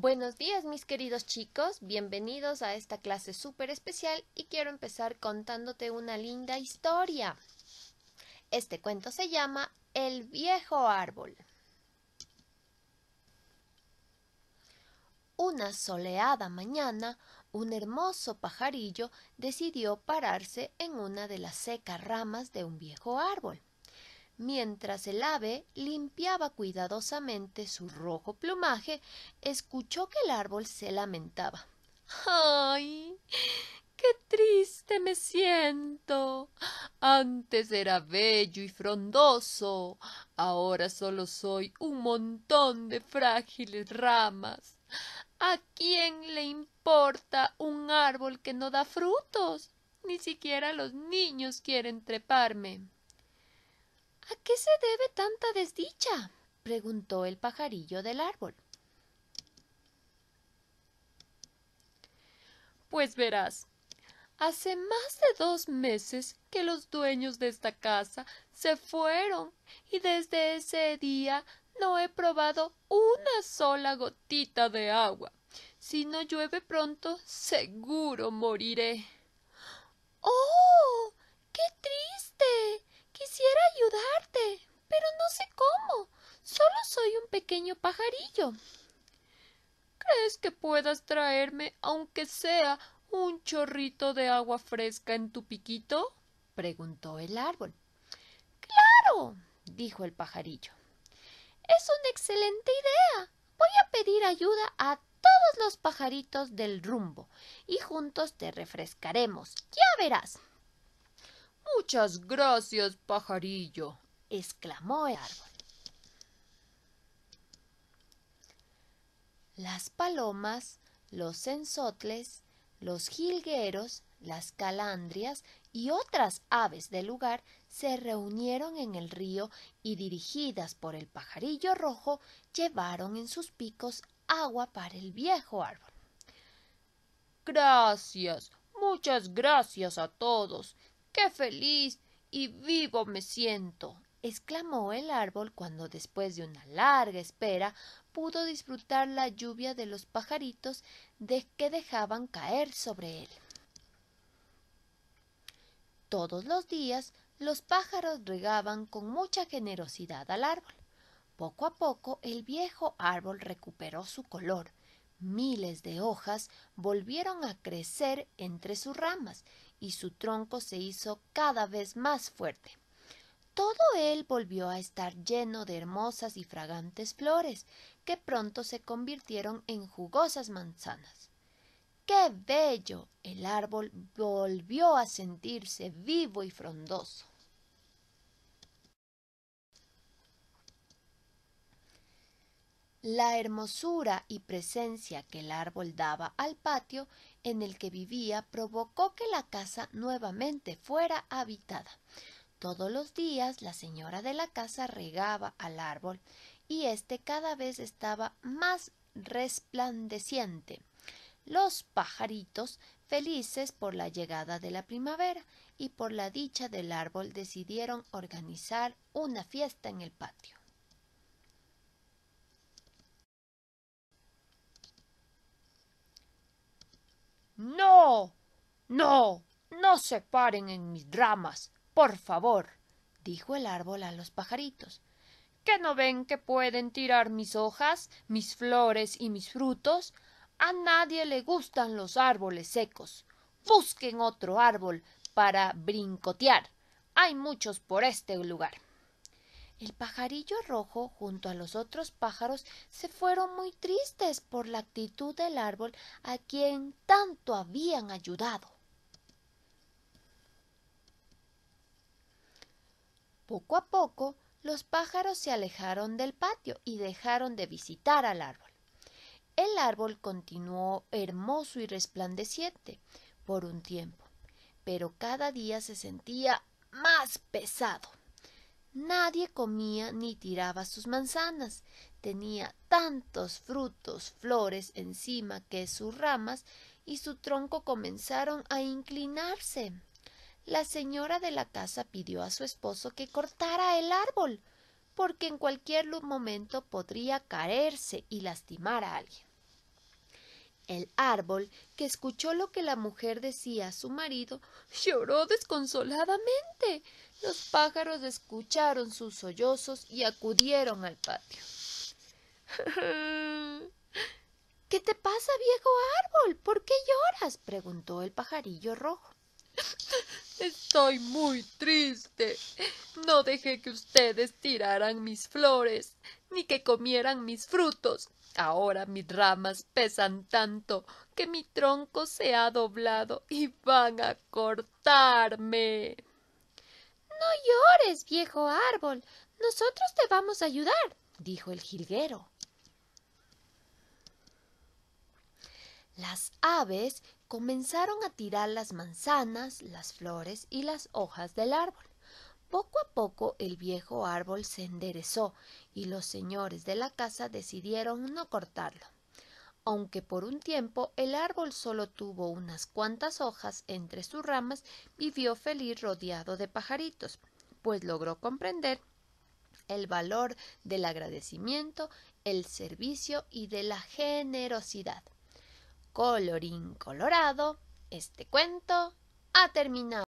Buenos días mis queridos chicos, bienvenidos a esta clase súper especial y quiero empezar contándote una linda historia. Este cuento se llama El viejo árbol. Una soleada mañana, un hermoso pajarillo decidió pararse en una de las secas ramas de un viejo árbol. Mientras el ave limpiaba cuidadosamente su rojo plumaje, escuchó que el árbol se lamentaba. ¡Ay! ¡Qué triste me siento! Antes era bello y frondoso, ahora solo soy un montón de frágiles ramas. ¿A quién le importa un árbol que no da frutos? Ni siquiera los niños quieren treparme. ¿A qué se debe tanta desdicha? preguntó el pajarillo del árbol. Pues verás, hace más de dos meses que los dueños de esta casa se fueron y desde ese día no he probado una sola gotita de agua. Si no llueve pronto, seguro moriré. ¡Oh! pajarillo. ¿Crees que puedas traerme, aunque sea un chorrito de agua fresca en tu piquito? preguntó el árbol. Claro, dijo el pajarillo. Es una excelente idea. Voy a pedir ayuda a todos los pajaritos del rumbo y juntos te refrescaremos. Ya verás. Muchas gracias, pajarillo, exclamó el árbol. las palomas, los censotles, los jilgueros, las calandrias y otras aves del lugar se reunieron en el río y dirigidas por el pajarillo rojo llevaron en sus picos agua para el viejo árbol. Gracias, muchas gracias a todos. Qué feliz y vivo me siento, exclamó el árbol cuando después de una larga espera pudo disfrutar la lluvia de los pajaritos de que dejaban caer sobre él. Todos los días los pájaros regaban con mucha generosidad al árbol. Poco a poco el viejo árbol recuperó su color. Miles de hojas volvieron a crecer entre sus ramas y su tronco se hizo cada vez más fuerte todo él volvió a estar lleno de hermosas y fragantes flores, que pronto se convirtieron en jugosas manzanas. ¡Qué bello! El árbol volvió a sentirse vivo y frondoso. La hermosura y presencia que el árbol daba al patio en el que vivía provocó que la casa nuevamente fuera habitada. Todos los días la señora de la casa regaba al árbol y éste cada vez estaba más resplandeciente. Los pajaritos, felices por la llegada de la primavera y por la dicha del árbol, decidieron organizar una fiesta en el patio. No, no, no se paren en mis dramas! Por favor, dijo el árbol a los pajaritos, ¿que no ven que pueden tirar mis hojas, mis flores y mis frutos? A nadie le gustan los árboles secos. Busquen otro árbol para brincotear. Hay muchos por este lugar. El pajarillo rojo junto a los otros pájaros se fueron muy tristes por la actitud del árbol a quien tanto habían ayudado. Poco a poco, los pájaros se alejaron del patio y dejaron de visitar al árbol. El árbol continuó hermoso y resplandeciente por un tiempo, pero cada día se sentía más pesado. Nadie comía ni tiraba sus manzanas. Tenía tantos frutos, flores encima que sus ramas y su tronco comenzaron a inclinarse la señora de la casa pidió a su esposo que cortara el árbol, porque en cualquier momento podría caerse y lastimar a alguien. El árbol, que escuchó lo que la mujer decía a su marido, lloró desconsoladamente. Los pájaros escucharon sus sollozos y acudieron al patio. ¿Qué te pasa, viejo árbol? ¿Por qué lloras? preguntó el pajarillo rojo. Estoy muy triste. No dejé que ustedes tiraran mis flores, ni que comieran mis frutos. Ahora mis ramas pesan tanto que mi tronco se ha doblado y van a cortarme. No llores, viejo árbol. Nosotros te vamos a ayudar, dijo el jilguero. Las aves comenzaron a tirar las manzanas, las flores y las hojas del árbol. Poco a poco el viejo árbol se enderezó y los señores de la casa decidieron no cortarlo. Aunque por un tiempo el árbol solo tuvo unas cuantas hojas entre sus ramas, vivió feliz rodeado de pajaritos, pues logró comprender el valor del agradecimiento, el servicio y de la generosidad. Colorín colorado, este cuento ha terminado.